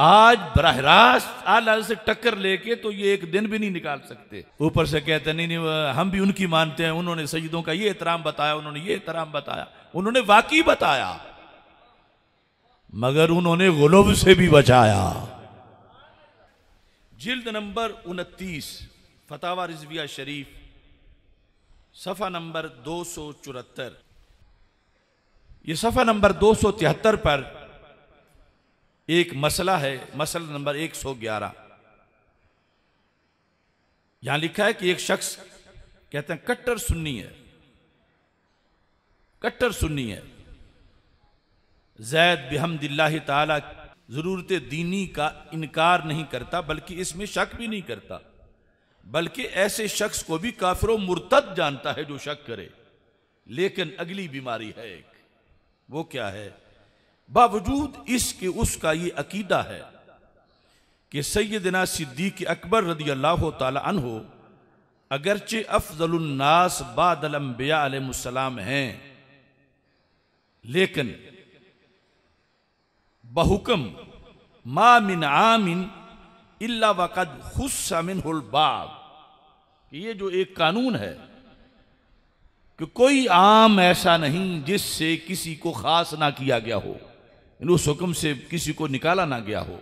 आज बरह रास्त आला से टक्कर लेके तो ये एक दिन भी नहीं निकाल सकते ऊपर से कहते नहीं नहीं हम भी उनकी मानते हैं उन्होंने सईदों का ये एहतराम बताया उन्होंने ये एहतराम बताया उन्होंने वाकई बताया मगर उन्होंने गुलब से भी बचाया जिल्द नंबर उनतीस फतावा रिजविया शरीफ सफा नंबर दो सौ चौहत्तर ये सफा नंबर दो सौ तिहत्तर पर एक मसला है मसला नंबर एक सौ ग्यारह यहां लिखा है कि एक शख्स कहते हैं कट्टर सुन्नी है कट्टर सुन्नी है जैद बेहमदिल्ला ताला ज़रूरत दीनी का इनकार नहीं करता बल्कि इसमें शक भी नहीं करता बल्कि ऐसे शख्स को भी काफिर मुर्तद जानता है जो शक करे लेकिन अगली बीमारी है एक वो क्या है बावजूद इसके उसका ये अकीदा है कि सैदना सिद्दीक अकबर रदी अल्लाह तहो अगरचे अफजलनास बादलम्बियासलाम हैं लेकिन बहुकम मामिन आमिन इल्ला वक़द खुसमिन बाब ये जो एक कानून है कि कोई आम ऐसा नहीं जिससे किसी को खास ना किया गया हो उस हुक्म से किसी को निकाला ना गया हो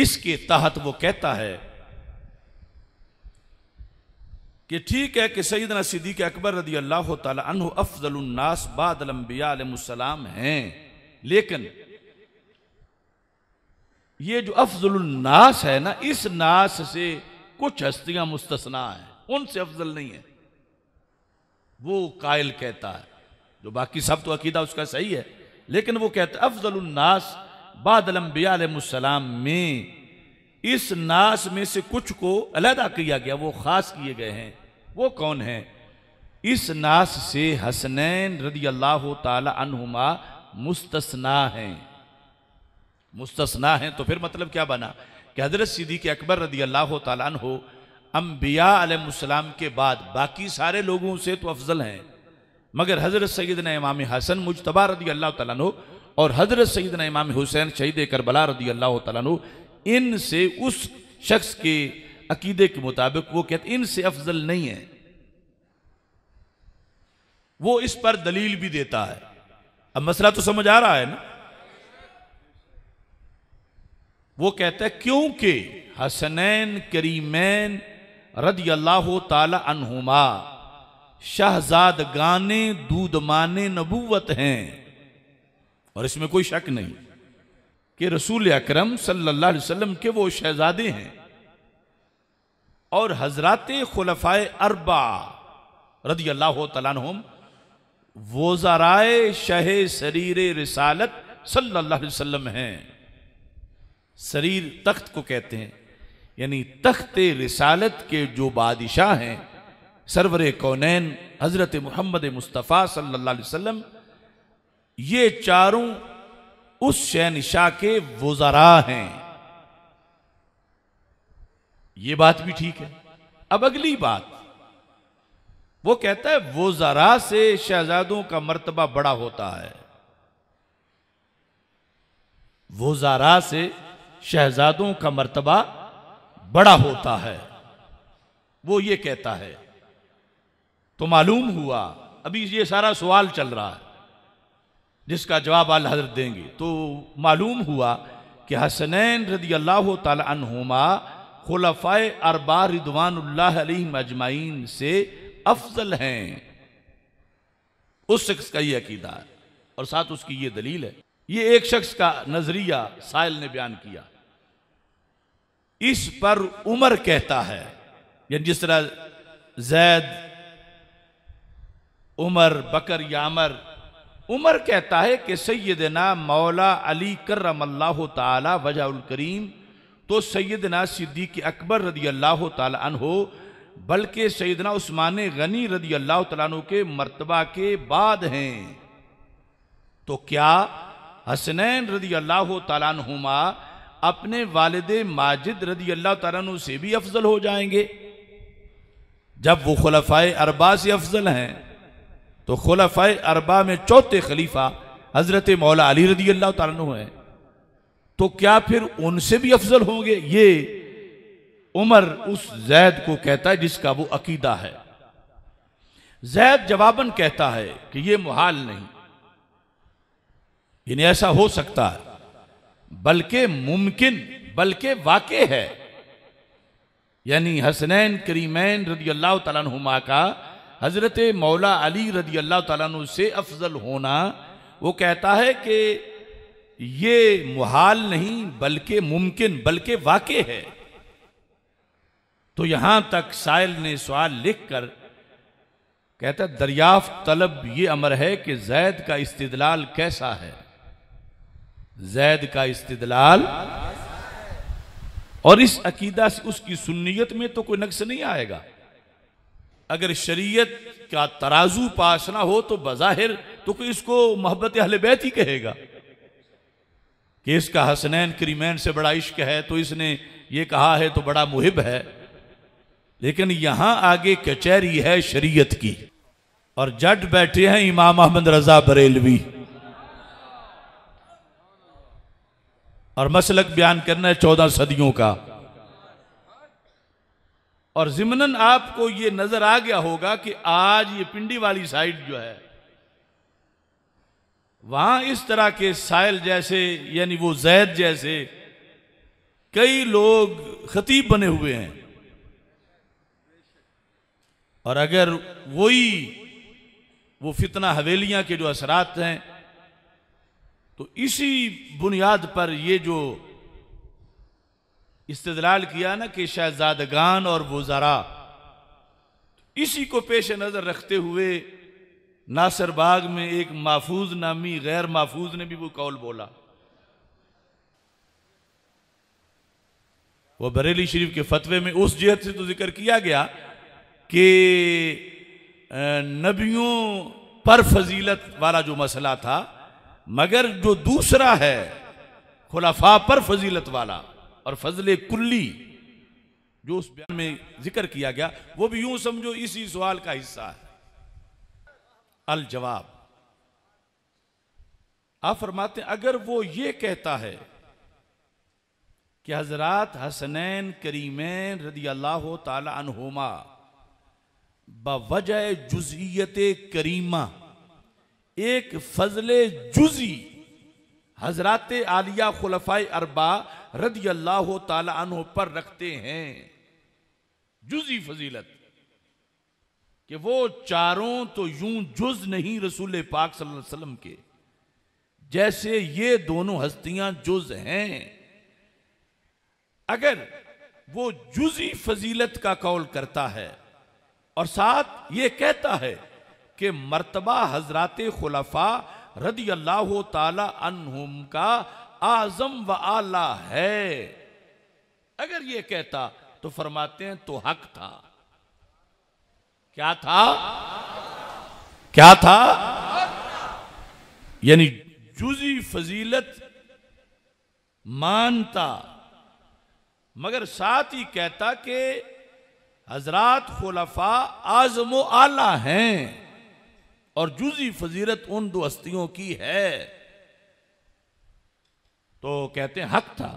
इसके तहत वो कहता है कि ठीक है कि सईदना सिद्दीक अकबर रदी अल्लाह तह अफजलनास बादलम्बियालम हैं लेकिन ये जो अफजलनास है ना इस नास से कुछ हस्तियां मुस्तना हैं उनसे अफजल नहीं है वो कायल कहता है जो बाकी सब तो अकीदा उसका सही है लेकिन वो कहते अफजलनास बादलम्बियालाम में इस नास में से कुछ को अलहदा किया गया वो ख़ास किए गए हैं वो कौन है इस नास से हसनैन रदी अल्लाह तुमा मुस्तना हैं मुस्तना हैं तो फिर मतलब क्या बना कि हजरत सिद्दीक अकबर रदी अल्लाह तन अम्बिया के बाद बाकी सारे लोगों से तो अफजल हैं मगर हज़रत सईद ने इमाम हसन मुशतबा रदी अल्लाह तु और हज़रत सईद ने इमाम हुसैन शहीद करबला रदी अल्लाह तु इन से उस शख्स के अकीदे के मुताबिक वो कहते इनसे अफजल नहीं है वो इस पर दलील भी देता है अब मसला तो समझ आ रहा है ना वो कहता है क्योंकि हसनैन करीमैन रदी अल्लाह अनहुमा शहजाद गाने दूध माने नबूवत हैं और इसमें कोई शक नहीं कि रसूल अकरम सल्लल्लाहु अलैहि वसल्लम के वो शहजादे हैं और हजरत खुलफाए अरबा रदी अल्लाह वो जराए शह शरीर रिसालत सल्लल्लाहु अलैहि वसल्लम हैं शरीर तख्त को कहते हैं यानी तख्त रिसालत के जो बादशाह हैं सरवर कौनैन हज़रत मोहम्मद मुस्तफ़ा सल्ला वम ये चारों उस शहनशाह के वज़रा हैं ये बात भी ठीक है अब अगली बात वो कहता है वो जरा से शहजादों का मर्तबा बड़ा होता है वो जरा से शहजादों का मर्तबा बड़ा होता है वो ये कहता है तो मालूम हुआ अभी ये सारा सवाल चल रहा है जिसका जवाब आल हजरत देंगे तो मालूम हुआ कि हसनैन रदी अल्लाह तुमा खुलफ़ा अरबा रिदवान अजमाइन से अफजल हैं उस शख्स का ये अकीदा है और साथ उसकी ये दलील है ये एक शख्स का नजरिया साहल ने बयान किया इस पर उमर कहता है या जिस तरह जैद उमर बकर यामर उमर कहता है कि सैदना मौला अली करम अल्लाह वजाउल करीम तो सैदना सिद्दीक अकबर रदी अल्लाह तहो बल्कि सैदना उस्मान गनी रदी अल्लाह तु के मरतबा के बाद हैं तो क्या हसनैन रदी अल्लाह तुमा अपने वालद माजिद रदी अल्लाह तु से भी अफजल हो जाएंगे जब वो खलफा अरबा से अफजल हैं तो खुलफ़ अरबा में चौथे खलीफा हज़रत मौला अली रदी अल्लाह तु है तो क्या फिर उनसे भी अफजल होंगे ये उमर उस जैद को कहता है जिसका वो अकीदा है जैद जवाबन कहता है कि ये मुहाल नहीं इन्हें ऐसा हो सकता है बल्कि मुमकिन बल्कि वाक़ है यानी हसनैन करीमैन रदी अल्लाह तुमा का हज़रत मौला अली रदी अल्लाह तु से अफजल होना वो कहता है कि ये मुहाल नहीं बल्कि मुमकिन बल्कि वाक़ है तो यहां तक साइल ने सवाल लिख कर कहता है दरियाफ्त तलब ये अमर है कि जैद का इस्तदलाल कैसा है जैद का इस्तदलाल और इस अकीदा से उसकी सुन्नीत में तो कोई नक्श नहीं आएगा अगर शरीयत का तराजू पास ना हो तो बज़ाहिर तो कोई इसको मोहब्बत अहल बैत ही कहेगा कि इसका हसनैन करीमैन से बड़ा इश्क है तो इसने ये कहा है तो बड़ा मुहिब है लेकिन यहां आगे कचहरी है शरीयत की और जट बैठे हैं इमाम अहमद रजा बरेलवी और मसलक बयान करना है चौदह सदियों का और जिमनन आपको ये नजर आ गया होगा कि आज ये पिंडी वाली साइड जो है वहां इस तरह के साइल जैसे यानी वो जैद जैसे कई लोग खतीब बने हुए हैं और अगर वही वो फितना हवेलियां के जो असरात हैं तो इसी बुनियाद पर ये जो इस्तलाल किया ना कि शहजादगान और वजारा इसी को पेश नज़र रखते हुए नासर बाग में एक महफूज नामी गैर महफूज ने भी वो कौल बोला वह बरेली शरीफ के फतवे में उस जहत से तो जिक्र किया गया कि नबियों पर फजीलत वाला जो मसला था मगर जो दूसरा है खुलाफा पर फजीलत वाला और फजल कुल्ली जो उस बयान में जिक्र किया गया वो भी यूं समझो इसी सवाल का हिस्सा है अल जवाब आप फरमाते अगर वो ये कहता है कि हजरत हसनैन करीमैन रदी अल्लाह तहोमा बजह जुजियत करीमा एक फजल जुजी हजरत आलिया खुलफा अरबा रदी अल्लाह तु पर रखते हैं जुजी फजीलत कि वो चारों तो यूं जुज नहीं रसूल पाक सल्लल्लाहु अलैहि वसल्लम के जैसे ये दोनों हस्तियां जुज हैं अगर वो जुजी फजीलत का कौल करता है और साथ ये कहता है कि मर्तबा हजरात खुलाफा रदी अल्लाह तला का आजम व आला है अगर ये कहता तो फरमाते हैं तो हक था क्या था क्या था यानी जुजी फजीलत मानता मगर साथ ही कहता कि हजरात खुलफा आजम आला हैं और जुजी फजीलत उन दो हस्तियों की है तो कहते हैं हक था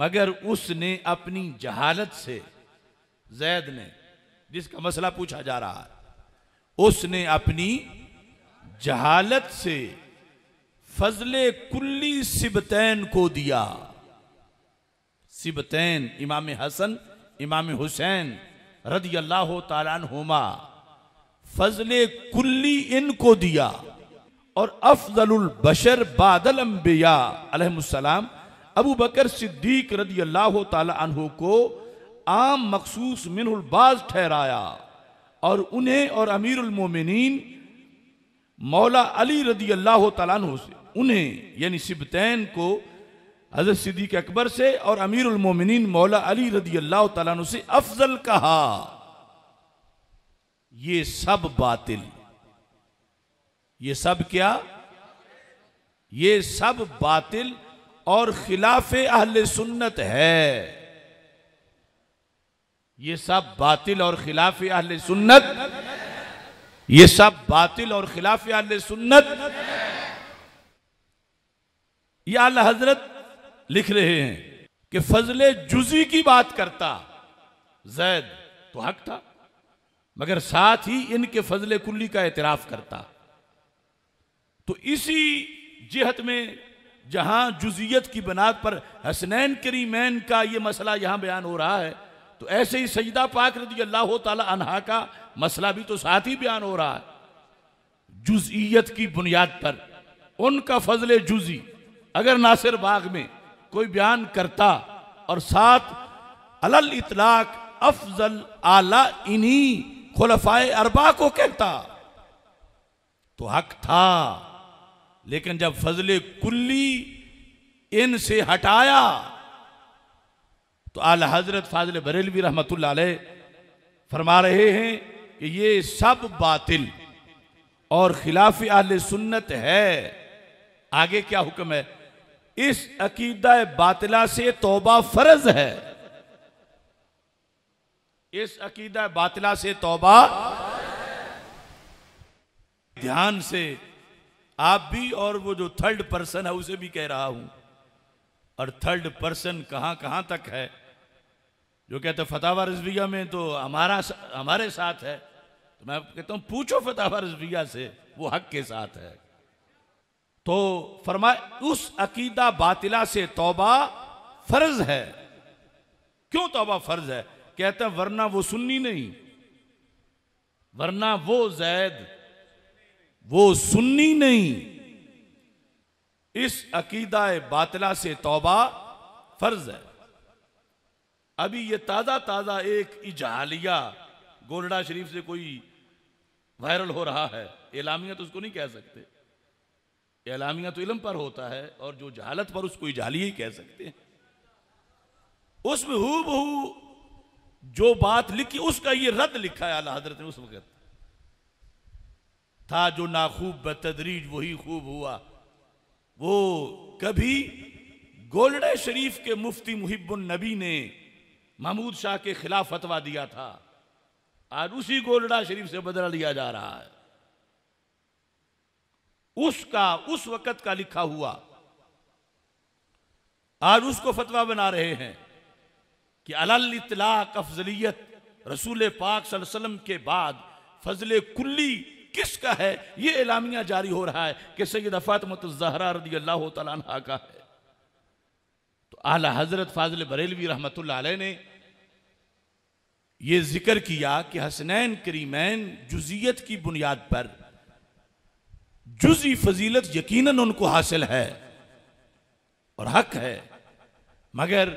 मगर उसने अपनी जहालत से जैद ने जिसका मसला पूछा जा रहा है उसने अपनी जहालत से फजले कुल्ली सिबतैन को दिया सिबतैन इमाम हसन इमाम हुसैन रदी अल्लाह तालान होमा फजले कुल्ली इनको दिया और अफजल बशर बादल अम्बिया अबू बकर सिद्दीक रदी अल्लाह तहु को आम मखसूस मिनबाज ठहराया और उन्हें और अमीरमिन मौला अली रदी अल्लाह तला से उन्हें यानी सिबतैन को हजरत सिद्दीक अकबर से और अमीरमिन मौला अली रदी अल्लाह तला से अफजल कहा ये सब बातिल ये सब क्या ये सब बातिल और खिलाफ अहल सुन्नत है ये सब बातिल और खिलाफ अहल सुन्नत ये सब बातिल और खिलाफ अहल सुन्नत ये आल हजरत लिख रहे हैं कि फजल जुजी की बात करता जैद तो हक था मगर साथ ही इनके फजल कुल्ली का एतराफ करता तो इसी जिहत में जहां जुजियत की बनात पर हसनैन करीमैन का यह मसला यहां बयान हो रहा है तो ऐसे ही सजदा पाक रजी अल्लाह तहा का मसला भी तो साथ ही बयान हो रहा है जुजियत की बुनियाद पर उनका फजल जुजी अगर नासिर बाग में कोई बयान करता और साथ अलल इतलाक अफजल आला इन्हीं खुलफाए अरबा को कहता तो हक था लेकिन जब फजल कुल्ली इन से हटाया तो आला हजरत फाजल बरेलवी रहमत फरमा रहे हैं कि ये सब बातिल और खिलाफ आल सुन्नत है आगे क्या हुक्म है इस अकीदा बातिला से तोबा फर्ज है इस अकीदा बातिला से तोबा ध्यान से आप भी और वो जो थर्ड पर्सन है उसे भी कह रहा हूं और थर्ड पर्सन कहां कहां तक है जो कहते फतावा रजबिया में तो हमारा हमारे साथ है तो मैं कहता हूं पूछो फतावा रजबिया से वो हक के साथ है तो फरमाए उस अकीदा बातिला से तौबा फर्ज है क्यों तौबा फर्ज है कहते हैं वरना वो सुन्नी नहीं वरना वो जैद वो सुन्नी नहीं इस अकीदा बातला से तोबा फर्ज है अभी ये ताज़ा ताज़ा एक इजहालिया गोरडा शरीफ से कोई वायरल हो रहा है एलामिया तो उसको नहीं कह सकते एलामिया तो इलम पर होता है और जो जहालत पर उसको इजहालिया ही कह सकते हैं उसमें हु बहू जो बात लिखी उसका ये रद्द लिखा है आला हजरत ने उस वक्त था जो नाखूब बतदरीज वही खूब हुआ वो कभी गोलडे शरीफ के मुफ्ती मुहिबुल नबी ने महमूद शाह के खिलाफ फतवा दिया था आज उसी गोलडा शरीफ से बदला लिया जा रहा है उसका उस वक्त का लिखा हुआ आज उसको फतवा बना रहे हैं कि अल इतलाक अफजलियत रसूल पाक वसल्लम के बाद फजल कुल्ली किसका है ये एलामिया जारी हो रहा है कि सैद तो जहरा रदी अल्लाह तला का है तो आला हजरत फाजिल बरेलवी रहमत ने यह जिक्र किया कि हसनैन करीमैन जुजियत की बुनियाद पर जुजी फजीलत यकीनन उनको हासिल है और हक है मगर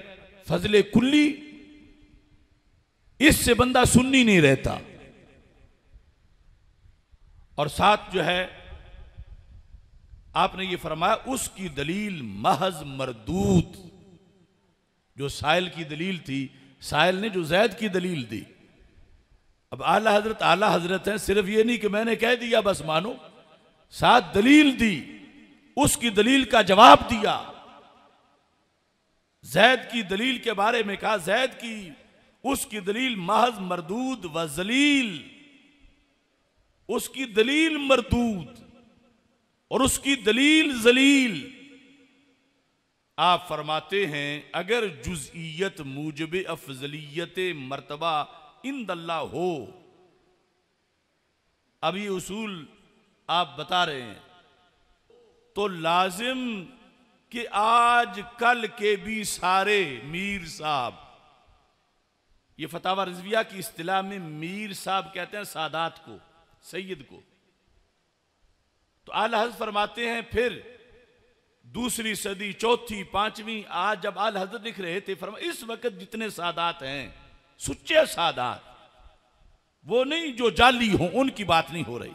फजल कुल्ली इससे बंदा सुन्नी नहीं रहता और साथ जो है आपने ये फरमाया उसकी दलील महज मरदूत जो साइल की दलील थी साइल ने जो जैद की दलील दी अब आला हजरत आला हजरत है सिर्फ ये नहीं कि मैंने कह दिया बस मानो साथ दलील दी उसकी दलील का जवाब दिया जैद की दलील के बारे में कहा जैद की उसकी दलील महज मरदूद व जलील उसकी दलील मरदूद और उसकी दलील जलील आप फरमाते हैं अगर जुजियत मूजब अफजलियत मरतबा इंदल्ला हो अभी उसूल आप बता रहे हैं तो लाजिम कि आज कल के भी सारे मीर साहब ये फतावा रजविया की अतलाह में मीर साहब कहते हैं सादात को सैयद को तो आल हज फरमाते हैं फिर दूसरी सदी चौथी पांचवी आज जब आल हजरत लिख रहे थे फरमा इस वक्त जितने सादात हैं सुच्चे सादात वो नहीं जो जाली हो उनकी बात नहीं हो रही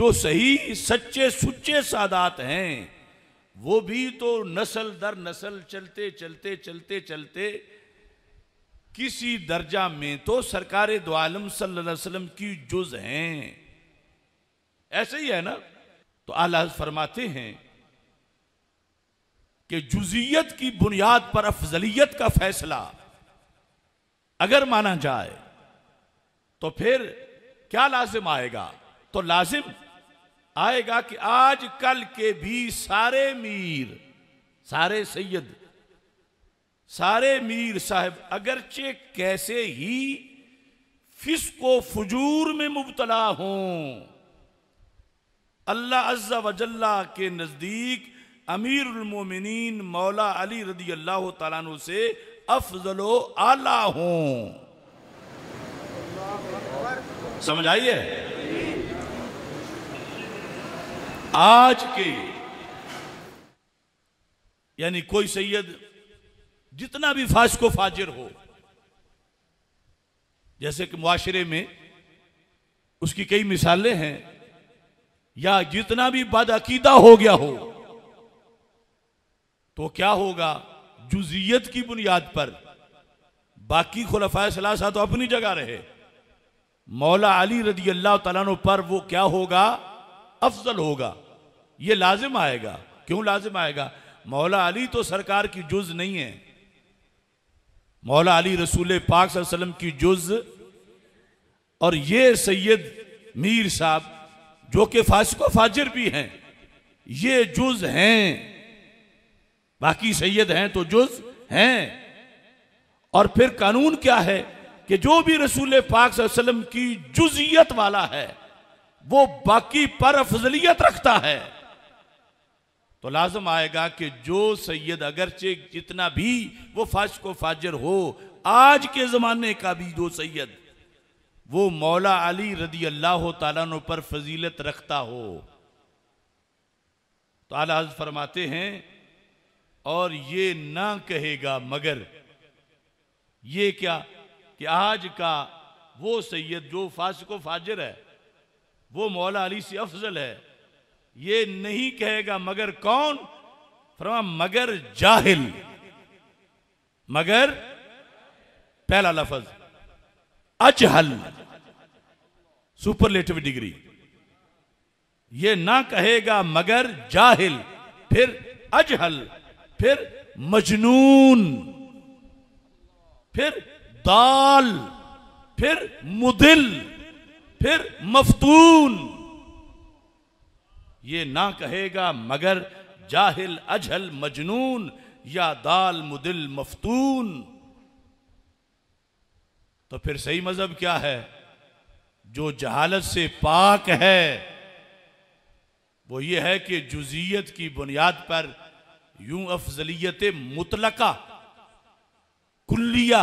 जो सही सच्चे सुच्चे सादात हैं वो भी तो नस्ल दर नस्ल चलते चलते चलते चलते किसी दर्जा में तो सरकार दो आलम सल्लम की जुज हैं ऐसे ही है ना तो आला फरमाते हैं कि जुजियत की बुनियाद पर अफजलियत का फैसला अगर माना जाए तो फिर क्या लाजिम आएगा तो लाजिम आएगा कि आज कल के भी सारे मीर सारे सैयद सारे मीर साहब अगरचे कैसे ही फिसको फजूर में मुबतला हों अल्लाह अज्जा वजल्ला के नज़दीक अमीर उलमोमिन मौला अली रदी अल्लाह तला से अफजलो आला हों समझ आई है आज के यानी कोई सैयद जितना भी फाश को फाजिर हो जैसे कि मुआशरे में उसकी कई मिसालें हैं या जितना भी बदअकीदा हो गया हो तो क्या होगा जुजियत की बुनियाद पर बाकी खुलफा सलासा तो अपनी जगह रहे मौला अली रजी अल्लाह तला पर वो क्या होगा अफजल होगा ये लाजिम आएगा क्यों लाजिम आएगा मौला अली तो सरकार की जुज नहीं है मौला अली रसूल पाक वसल्लम की जुज और ये सैयद मीर साहब जो कि फासको फाजिर भी हैं ये जुज हैं बाकी सैयद हैं तो जुज हैं और फिर कानून क्या है कि जो भी रसूल पाक वसल्लम की जुजियत वाला है वो बाकी पर अफजलियत रखता है तो लाजम आएगा कि जो सैयद अगरचे जितना भी वो फाश को फाजर हो आज के ज़माने का भी जो सैयद वो मौला अली रदी अल्लाह तला पर फजीलत रखता हो तो आलाज फरमाते हैं और ये ना कहेगा मगर ये क्या कि आज का वो सैयद जो फाश को फाजर है वो मौला अली से अफजल है ये नहीं कहेगा मगर कौन फरमा मगर जाहिल मगर पहला लफज अजहल सुपरलेटिव डिग्री ये ना कहेगा मगर जाहिल फिर अजहल फिर मजनून फिर दाल फिर मुदिल फिर मफतून ये ना कहेगा मगर जाहिल अजहल मजनून या दाल मुदिल मफतून तो फिर सही मजहब क्या है जो जहालत से पाक है वो ये है कि जुजियत की बुनियाद पर यूं अफजलियत मुतलका कुल्लिया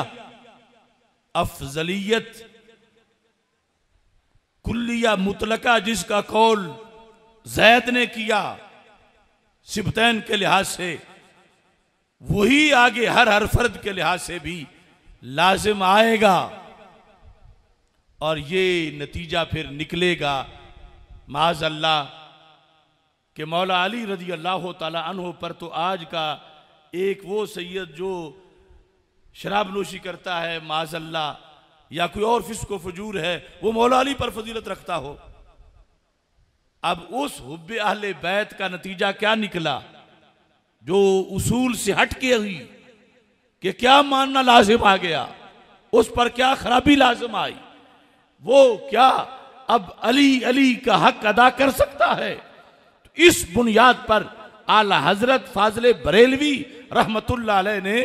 अफजलियत कुल्लिया मुतलका जिसका कौल जैद ने किया सिबतैन के लिहाज से वही आगे हर हर फर्द के लिहाज से भी लाजिम आएगा और ये नतीजा फिर निकलेगा माज अल्लाह के मौला अली रजी अल्लाह तहों पर तो आज का एक वो सैयद जो शराब नोशी करता है माज अल्लाह या कोई और को फजूर है वो मौला अली पर फजीलत रखता हो अब उस हुब अहले बैत का नतीजा क्या निकला जो उसूल से हट के हुई कि क्या मानना लाजिम आ गया उस पर क्या खराबी लाजिम आई वो क्या अब अली अली का हक अदा कर सकता है तो इस बुनियाद पर आला हजरत फाजिल बरेलवी रहमतुल्ला ने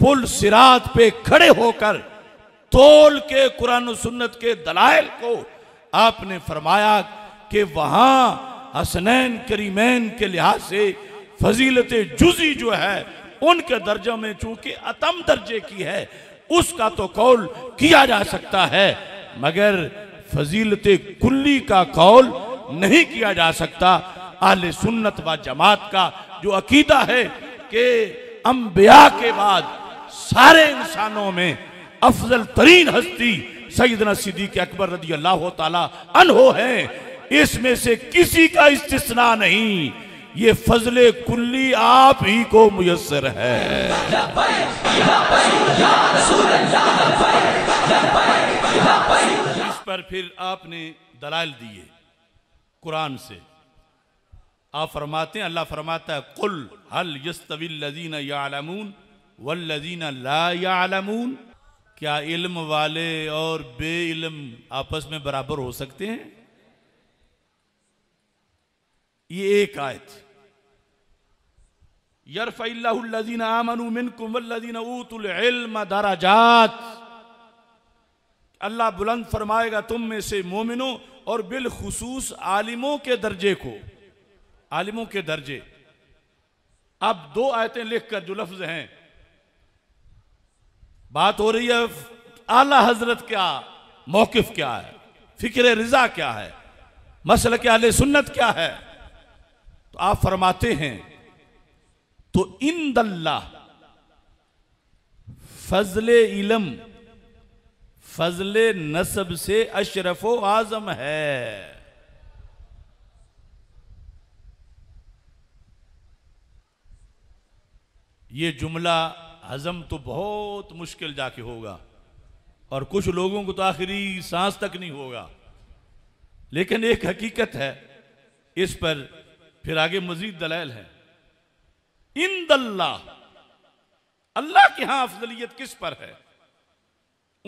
पुल सिरात पे खड़े होकर तोल के कुरान सुन्नत के दलायल को आपने फरमाया कि वहाँ हसनैन करीमैन के लिहाज से फजीलत जुजी जो है उनके दर्जा में चूंकि अतम दर्जे की है उसका तो कौल किया जा सकता है मगर फजीलत कुल्ली का कौल नहीं किया जा सकता आल सुन्नत व जमात का जो अकीदा है कि अम्बिया के बाद सारे इंसानों में अफजल तरीन हस्ती सईद नसीदी सिद्दीक अकबर रदी अल्लाह तला अनहो है इसमें से किसी का इस्तना नहीं ये फजले कुल्ली आप ही को मुयसर है इस पर फिर आपने दलाल दिए कुरान से आप फरमाते हैं अल्लाह फरमाता है कुल हल यस्तवीन यालमून वल्लजीन ला यालमून क्या इल्म वाले और बे इल्म आपस में बराबर हो सकते हैं ये एक आयत यरफ़ीन आमन कुमल्लिन दारा जात अल्लाह बुलंद फरमाएगा तुम में से मोमिनों और बिलखसूस आलिमों के दर्जे को आलिमों के दर्जे अब दो आयतें लिखकर जो लफ्ज हैं बात हो रही है आला हजरत क्या मौकफ क्या है फिक्र रजा क्या है मसल के आल सुन्नत क्या है तो आप फरमाते हैं तो इन दल्ला फजल इलम फजल नसब से अशरफ आजम है ये जुमला हजम तो बहुत मुश्किल जाके होगा और कुछ लोगों को तो आखिरी सांस तक नहीं होगा लेकिन एक हकीकत है इस पर फिर आगे मजीद दलैल है इन दल्ला अल्लाह के यहां अफजलियत किस पर है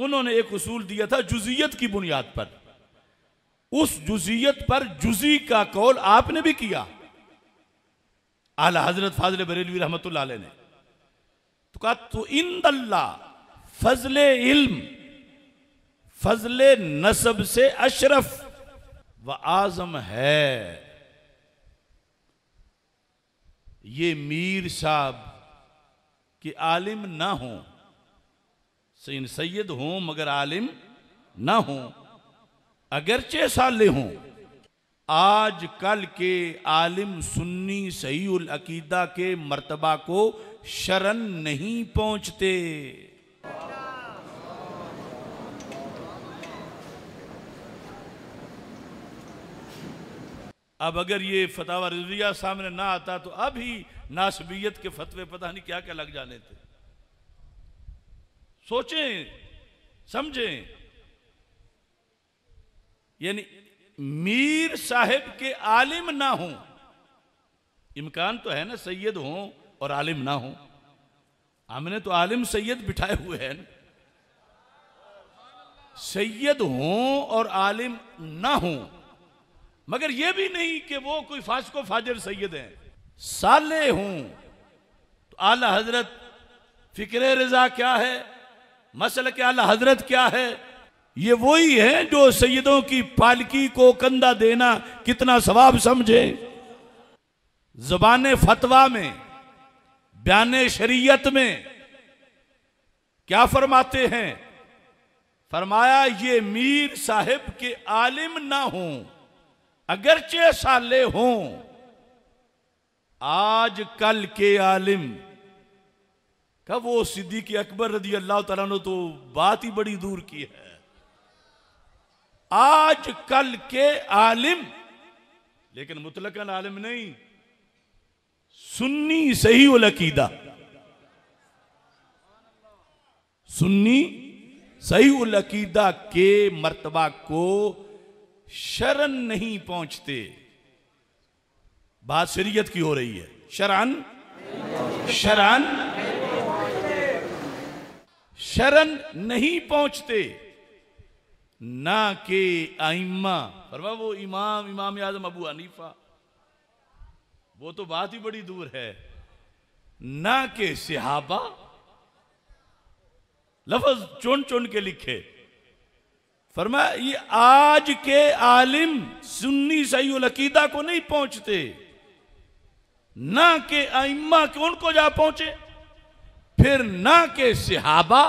उन्होंने एक उसूल दिया था जुजियत की बुनियाद पर उस जुजियत पर जुजी का कौल आपने भी किया आला हजरत फाजल बरेलवी रहमत ने तो कहा तो इन दल्ला फजल इल्म फजल नसब से अशरफ व आजम है ये मीर साहब कि आलिम ना हो सैन सैयद हों मगर आलिम ना हो अगरचे साले हों आज कल के आलिम सुन्नी सही अकीदा के मर्तबा को शरण नहीं पहुंचते अब अगर ये फतावा रजिया सामने ना आता तो अब ही नासबियत के फतवे पता नहीं क्या क्या लग जाने थे सोचें समझें यानी मीर साहब के आलिम ना हो इम्कान तो है ना सैयद हो और आलिम ना हो हमने तो आलिम सैयद बिठाए हुए हैं सैयद हो और आलिम ना हो मगर यह भी नहीं कि वो कोई फासको फाजर सैयद हैं साले हूं तो आला हजरत फिक्र रजा क्या है मसल के आला हजरत क्या है ये वही है जो सैयदों की पालकी को कंधा देना कितना सवाब समझे जबान फतवा में बयान शरीयत में क्या फरमाते हैं फरमाया ये मीर साहिब के आलिम ना हों अगरचे साले हों आज कल के आलिम का वो सिद्दीक अकबर रजी अल्लाह तला ने तो बात ही बड़ी दूर की है आज कल के आलिम लेकिन मुतलकन आलिम नहीं सुन्नी सही लकीदा सुन्नी सही उलकीदा के मर्तबा को शरण नहीं पहुंचते बात शरीयत की हो रही है शरण शरण शरण नहीं पहुंचते ना के आइम्मा फरमा वो इमाम इमाम आजम अबू हनीफा वो तो बात ही बड़ी दूर है ना के सिहाबा लफज चुन चुन के लिखे फरमा ये आज के आलिम सुन्नी सही अकीदा को नहीं पहुंचते ना के आइम्मा के उनको जा पहुंचे फिर ना के सिहाबा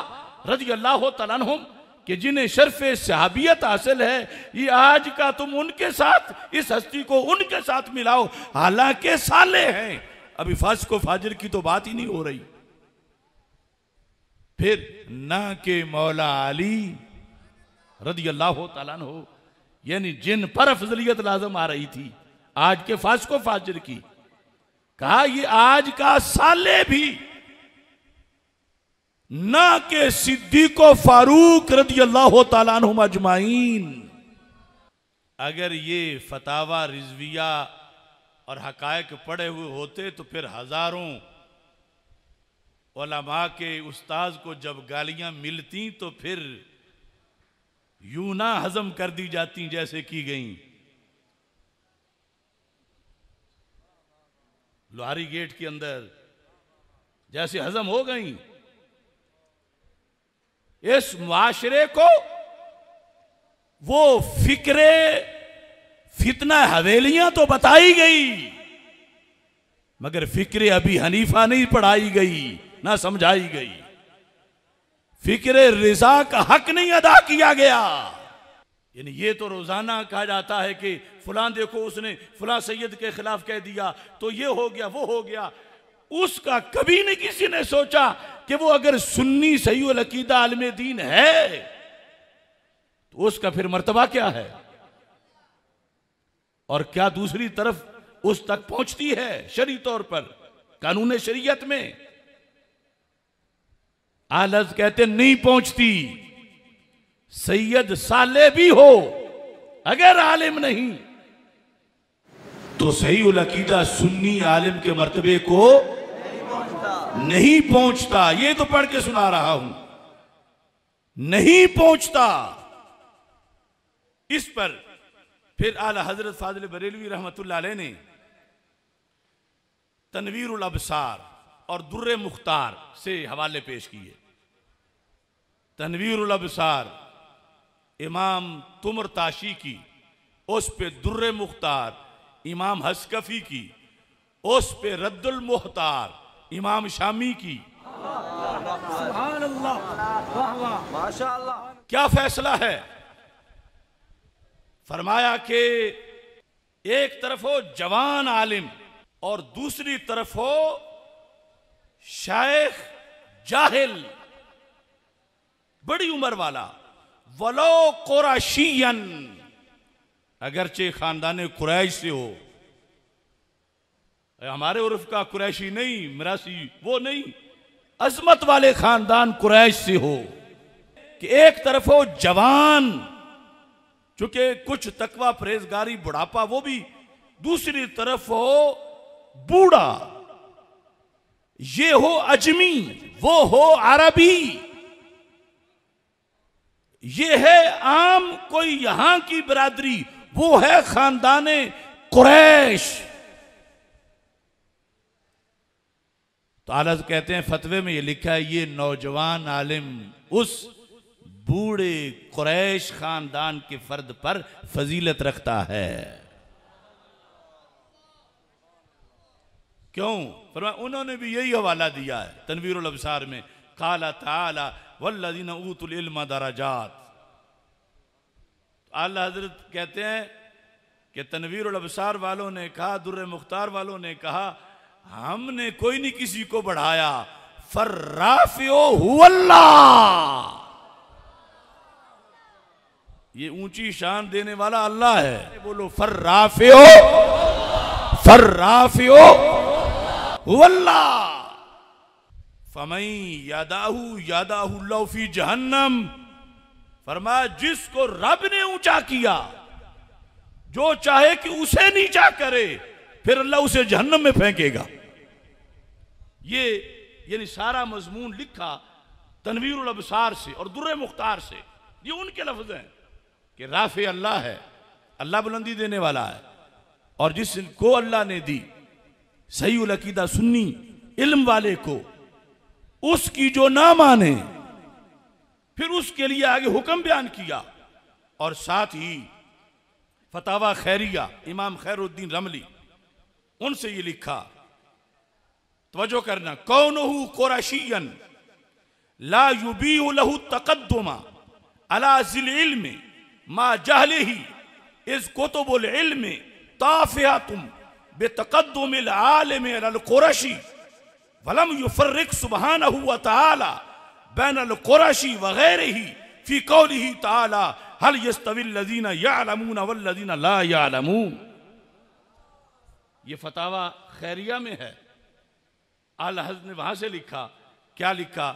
रजी अल्लाह तला कि जिन्हें शर्फ सहाबियत हासिल है ये आज का तुम उनके साथ इस हस्ती को उनके साथ मिलाओ हालांकि साले हैं अभी फर्ज को फाजिर की तो बात ही नहीं हो रही फिर ना के मौला अली रदी अल्लाह तला हो यानी जिन पर फजलियत लाजम आ रही थी आज के फासको फाजिर की कहा ये आज का साले भी ना के को फारूक रदी अल्लाह तला अजमाइन अगर ये फतावा रिजविया और हकायक पड़े हुए होते तो फिर हजारों ओलमा के उस्ताद को जब गालियां मिलती तो फिर यूं ना हजम कर दी जाती जैसे की गई लोहारी गेट के अंदर जैसे हजम हो गई इस माशरे को वो फिक्रे फितना हवेलियां तो बताई गई मगर फिक्रे अभी हनीफा नहीं पढ़ाई गई ना समझाई गई फिक्र रिजा का हक नहीं अदा किया गया यानी ये तो रोजाना कहा जाता है कि फुला देखो उसने फुला सैयद के खिलाफ कह दिया तो ये हो गया वो हो गया उसका कभी नहीं किसी ने सोचा कि वो अगर सुन्नी सही अकीदा आलम दीन है तो उसका फिर मर्तबा क्या है और क्या दूसरी तरफ उस तक पहुंचती है शरी तौर पर कानून शरीयत में आलस कहते नहीं पहुंचती सैयद साले भी हो अगर आलिम नहीं तो सही उलकीदा सुन्नी आलिम के मरतबे को नहीं पहुंचता ये तो पढ़ के सुना रहा हूं नहीं पहुंचता इस पर फिर आला हजरत फाजिल बरेलवी रहमतुल्ला ने तनवीर अबसार और दुर्र मुख्तार से हवाले पेश किए तनवीर अबसार इमाम तुमर ताशी की उस पे दुर्र मुख्तार इमाम हसकफी की उस पे रद्दुल मुख्तार इमाम शामी की क्या फैसला है फरमाया कि एक तरफ हो जवान आलिम और दूसरी तरफ हो शायख जाहिल बड़ी उम्र वाला वलो कोराशियन अगरचे खानदान कुरैश से हो हमारे उर्फ का कुरैशी नहीं मरासी वो नहीं अजमत वाले खानदान कुरैश से हो कि एक तरफ हो जवान चूंकि कुछ तकवा परहेजगारी बुढ़ापा वो भी दूसरी तरफ हो बूढ़ा ये हो अजमी वो हो अरबी ये है आम कोई यहां की बिरादरी वो है खानदान कुरैश तो आलत कहते हैं फतवे में ये लिखा है ये नौजवान आलिम उस बूढ़े कुरैश खानदान के फर्द पर फजीलत रखता है क्यों फरमा उन्होंने भी यही हवाला दिया है तनवीर अबसार में काला ताला वल्लिन ऊतुलम दराजात आला हजरत कहते हैं कि तनवीर अबसार वालों ने कहा दुर्र मुख्तार वालों ने कहा हमने कोई नहीं किसी को बढ़ाया फर्राफियो हुल्ला ये ऊंची शान देने वाला अल्लाह है बोलो फर्राफियो फर्राफियो फमई यादाहू जहन्नम फरमाया जिसको रब ने ऊंचा किया जो चाहे कि उसे नीचा करे फिर अल्लाह उसे जहन्नम में फेंकेगा ये यानी सारा मजमून लिखा तनवीर अबसार से और दुर्र मुख्तार से ये उनके लफ्ज हैं कि राफे अल्लाह है अल्लाह बुलंदी देने वाला है और जिसको अल्लाह ने दी सही अकीदा सुन्नी इल्म वाले को उसकी जो ना माने फिर उसके लिए आगे हुक्म बयान किया और साथ ही फतावा खैरिया इमाम खैरुद्दीन रमली उनसे ये लिखा तवजो करना कौन कोराशियन ला युबी लहू तकदमा अलाजिल इल्म मा जहले ही इस कोतुबुल इल्म ताफिया तुम बेतकदम आलम अलकुरशी वलम युफर्रिक सुबहान हुआ ताला बैन अलकुरशी वगैरह ही फ़ी कौल ही ताला हल यस्तविल्लजीना यालमून वल्लजीना ला यालमून ये फतावा खैरिया में है आल हज ने वहाँ से लिखा क्या लिखा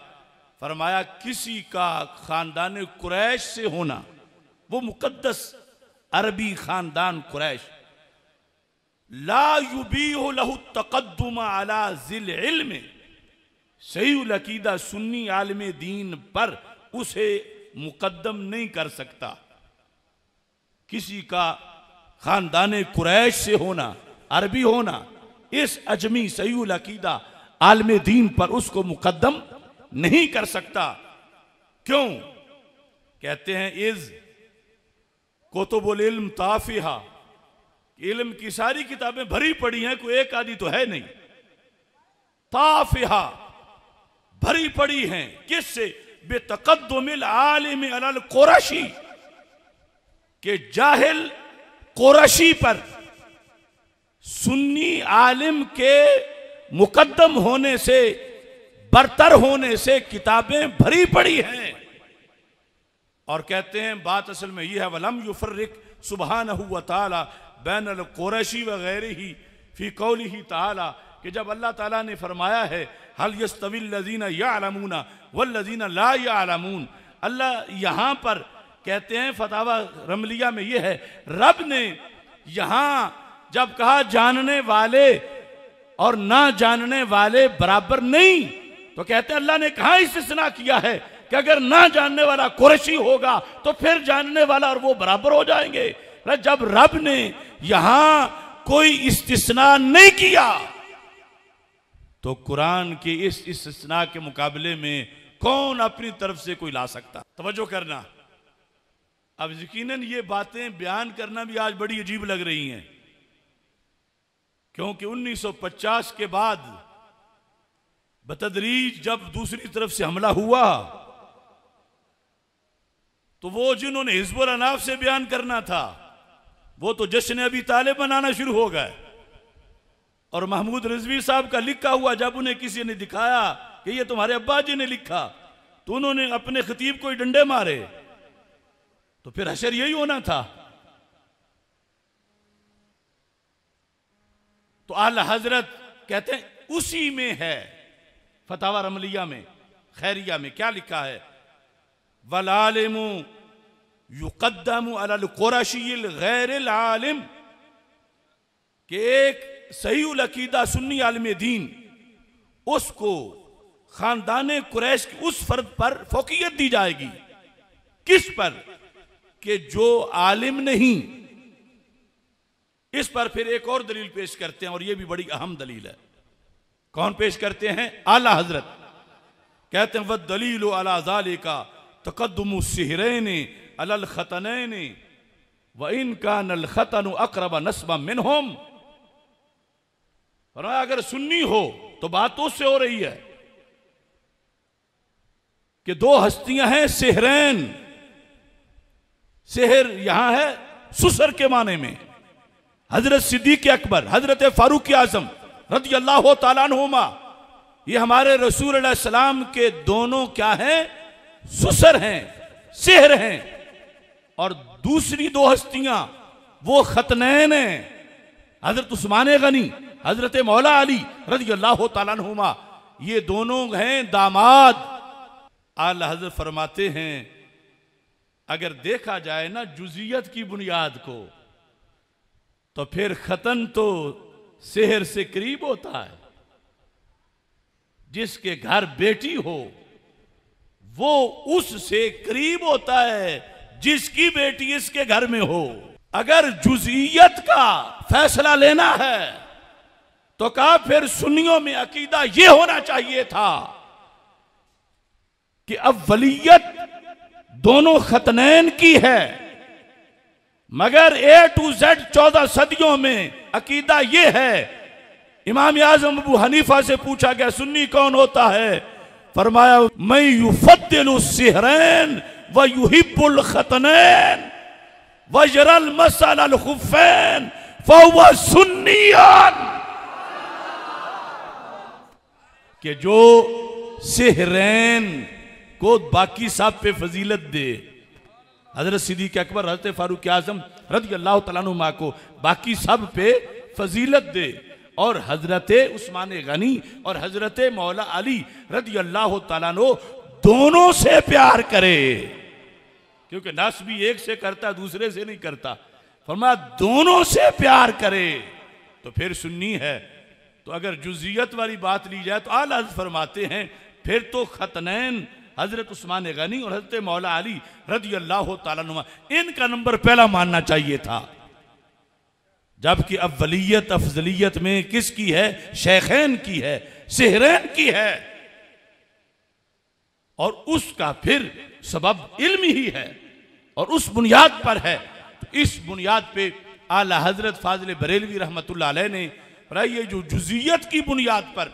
फरमाया किसी का ख़ानदान कुरैश से होना वो मुकद्दस अरबी ख़ानदान कुरैश ला युबी लहु अला जिल इल्म सईदा सुन्नी आलम दीन पर उसे मुकदम नहीं कर सकता किसी का खानदान कुरैश से होना अरबी होना इस अजमी अकीदा आलम दीन पर उसको मुकदम नहीं कर सकता क्यों कहते हैं इज कोतुबुल इल्म ताफिहा इलम की सारी किताबें भरी पड़ी हैं कोई एक आदि तो है नहीं ताफिहा भरी पड़ी हैं किससे बेतकदमिल आलिम अल कोरशी के जाहिल कोरशी पर सुन्नी आलिम के मुकदम होने से बरतर होने से किताबें भरी पड़ी हैं और कहते हैं बात असल में यह है वलम युफर्रिक सुबह हुआ ताला बैन अलकुरैशी वगैरह ही फ़ी कौल ही ताला कि जब अल्लाह ताला ने फरमाया है हल यस्तवी लजीना या आलमूना लजीना ला या आलमून अल्लाह यहाँ पर कहते हैं फतावा रमलिया में ये है रब ने यहाँ जब कहा जानने वाले और ना जानने वाले बराबर नहीं तो कहते अल्लाह ने कहा इसना किया है कि अगर ना जानने वाला कुरैशी होगा तो फिर जानने वाला और वो बराबर हो जाएंगे अरे जब रब ने यहां कोई इस्तना नहीं किया तो कुरान के इस इस्तना के मुकाबले में कौन अपनी तरफ से कोई ला सकता तवज्जो करना अब यकीन ये बातें बयान करना भी आज बड़ी अजीब लग रही हैं क्योंकि 1950 के बाद बतदरीज जब दूसरी तरफ से हमला हुआ तो वो जिन्होंने हिजबुल अनाफ से बयान करना था वो तो जश्न अभी ताले बनाना शुरू हो गए और महमूद रजवी साहब का लिखा हुआ जब उन्हें किसी ने दिखाया कि ये तुम्हारे अब्बा जी ने लिखा तो उन्होंने अपने खतीब को डंडे मारे तो फिर हशर यही होना था तो आला हजरत कहते हैं उसी में है फतावर रमलिया में खैरिया में क्या लिखा है वलालिमू युकदम अलकुरशील गैर आलिम के एक सही उलकीदा सुन्नी आलम दीन उसको खानदान कुरैश की उस फर्द पर फोकियत दी जाएगी किस पर कि जो आलिम नहीं इस पर फिर एक और दलील पेश करते हैं और यह भी बड़ी अहम दलील है कौन पेश करते हैं आला हजरत कहते हैं वह दलील अला जाले का तकदम सिहरे ने अलल खतनैन व इनका नल खतन अकरब नस्बा मिन होम अगर सुन्नी हो तो बात उससे हो रही है कि दो हस्तियां हैं सेहरैन सेहर यहां है सुसर के माने में हजरत सिद्दीक अकबर हजरत फारूक आजम रजी अल्लाह तुमा ये हमारे रसूल सलाम के दोनों क्या हैं सुसर हैं सेहर हैं और दूसरी दो हस्तियां वो खतनैन है हजरत उस्मान गनी हजरत मौला अली रजी अल्लाह तुमा ये दोनों हैं दामाद आल हजरत फरमाते हैं अगर देखा जाए ना जुजियत की बुनियाद को तो फिर खतन तो शहर से करीब होता है जिसके घर बेटी हो वो उससे करीब होता है जिसकी बेटी इसके घर में हो अगर जुजियत का फैसला लेना है तो कहा फिर सुन्नियों में अकीदा यह होना चाहिए था कि अब दोनों खतनैन की है मगर ए टू जेड चौदह सदियों में अकीदा यह है इमाम आजम अबू हनीफा से पूछा गया सुन्नी कौन होता है फरमाया मैं यू सिहरैन व खतनैन व मसल खुफैन व जो सहरैन को बाकी साहब पे फजीलत दे हजरत सिद्दीक अकबर हजरत फारूक आजम रजी अल्लाह तला को बाकी सब पे फजीलत दे और हजरत उस्मान गनी और हजरत मौला अली रजी अल्लाह तला दोनों से प्यार करे क्योंकि नस भी एक से करता दूसरे से नहीं करता फरमा दोनों से प्यार करे तो फिर सुननी है तो अगर जुजियत वाली बात ली जाए तो आला फरमाते हैं फिर तो खतनैन हजरत उस्मान गनी और हजरत मौला अली रजी अल्लाह तुम इनका नंबर पहला मानना चाहिए था जबकि अवलियत अफजलियत में किसकी है शेखैन की है सेहरैन की है और उसका फिर सबब इल्म ही है और उस बुनियाद पर है तो इस बुनियाद पे आला हजरत फाजिल बरेलवी रहमत ने ये जो जुजियत की बुनियाद पर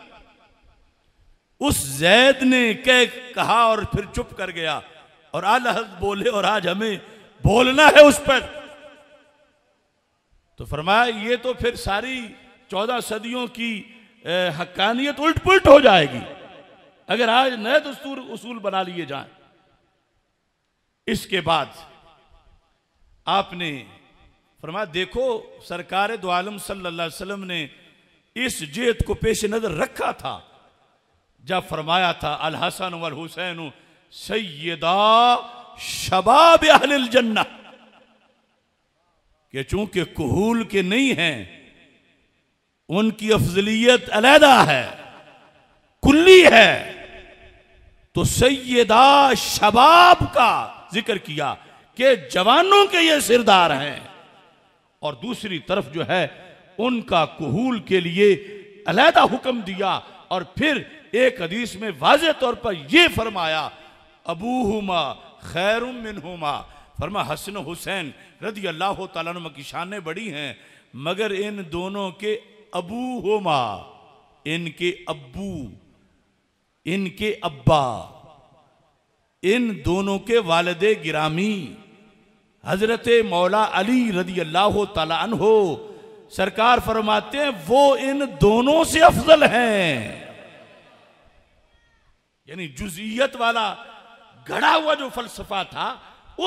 उस जैद ने कह कहा और फिर चुप कर गया और आला हजरत बोले और आज हमें बोलना है उस पर तो फरमाया ये तो फिर सारी चौदह सदियों की हकानियत उल्ट पुलट हो जाएगी अगर आज नए दस्तूर उसूल बना लिए जाए इसके बाद आपने फरमाया देखो सरकार दो आलम सल्लल्लाहु अलैहि वसल्लम ने इस जेत को पेश नजर रखा था जब फरमाया था अल हसन वल हुसैन सैदा शबाब अहल जन्ना के चूंकि कुहूल के नहीं हैं उनकी अफजलियत अलहदा है कुल्ली है तो सैदा शबाब का जिक्र किया कि जवानों के ये सिरदार हैं और दूसरी तरफ जो है उनका कहूल के लिए अलहदा हुक्म दिया और फिर एक हदीस में वाज तौर पर यह फरमाया अबू हुमा खैरुम हुमा फरमा हसन हुसैन रदी अल्लाह तुम की शानें बड़ी हैं मगर इन दोनों के अबू इनके अबू इनके अब्बा इन दोनों के वालद गिरामी हजरत मौला अली रदी अल्लाह तला हो सरकार फरमाते हैं वो इन दोनों से अफजल हैं यानी जुजियत वाला घड़ा हुआ जो फलसफा था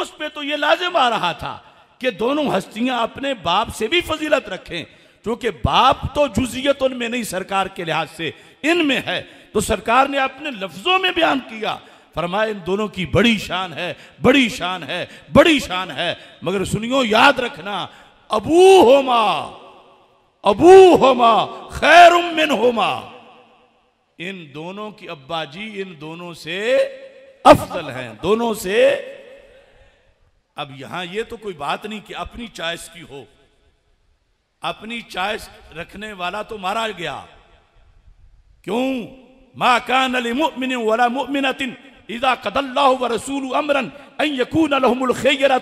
उस पे तो ये लाजिम आ रहा था कि दोनों हस्तियां अपने बाप से भी फजीलत रखें क्योंकि बाप तो जुजियत उनमें नहीं सरकार के लिहाज से इनमें है तो सरकार ने अपने लफ्जों में बयान किया फरमाए इन दोनों की बड़ी शान है बड़ी शान है बड़ी शान है मगर सुनियो याद रखना अबू होमा अबू होमा खैर उम्मिन होमा इन दोनों की अब्बा जी इन दोनों से अफजल हैं दोनों से अब यहां ये तो कोई बात नहीं कि अपनी चॉइस की हो अपनी चॉइस रखने वाला तो मारा गया क्यों माँ कान अली मुमिन वाला मुमिन इदा कदल्लाहु व रसूल अमरन अन यकून लहुमुल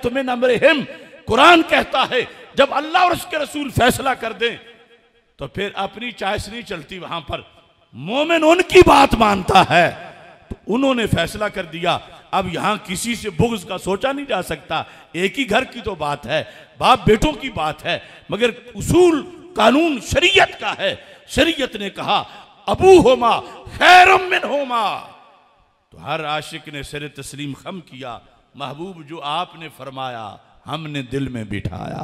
तुम्हें मिन हिम कुरान कहता है जब अल्लाह और उसके रसूल फैसला कर दें तो फिर अपनी चाहस नहीं चलती वहां पर मोमिन उनकी बात मानता है तो उन्होंने फैसला कर दिया अब यहां किसी से बुग्ज का सोचा नहीं जा सकता एक ही घर की तो बात है बाप बेटों की बात है मगर उसूल कानून शरीयत का है शरीयत ने कहा अबू होमा खैरम होमा तो हर आशिक ने सर तस्लीम खम किया महबूब जो आपने फरमाया हमने दिल में बिठाया